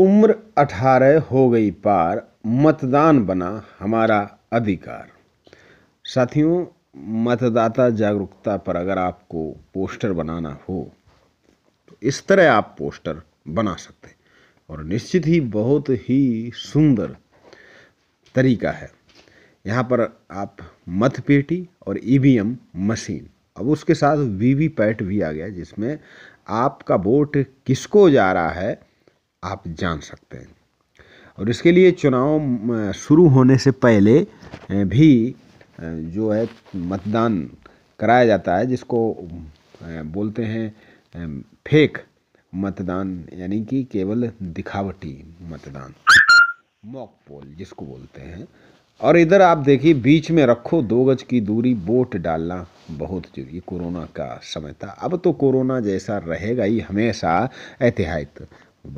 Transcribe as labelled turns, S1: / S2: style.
S1: उम्र अठारह हो गई पार मतदान बना हमारा अधिकार साथियों मतदाता जागरूकता पर अगर आपको पोस्टर बनाना हो तो इस तरह आप पोस्टर बना सकते हैं और निश्चित ही बहुत ही सुंदर तरीका है यहाँ पर आप मत पेटी और ई मशीन अब उसके साथ वी वी पैट भी आ गया जिसमें आपका वोट किसको जा रहा है आप जान सकते हैं और इसके लिए चुनाव शुरू होने से पहले भी जो है मतदान कराया जाता है जिसको बोलते हैं फेक मतदान यानी कि केवल दिखावटी मतदान मॉक पोल जिसको बोलते हैं और इधर आप देखिए बीच में रखो दो गज की दूरी वोट डालना बहुत जरूरी कोरोना का समय था अब तो कोरोना जैसा रहेगा ही हमेशा एहतियात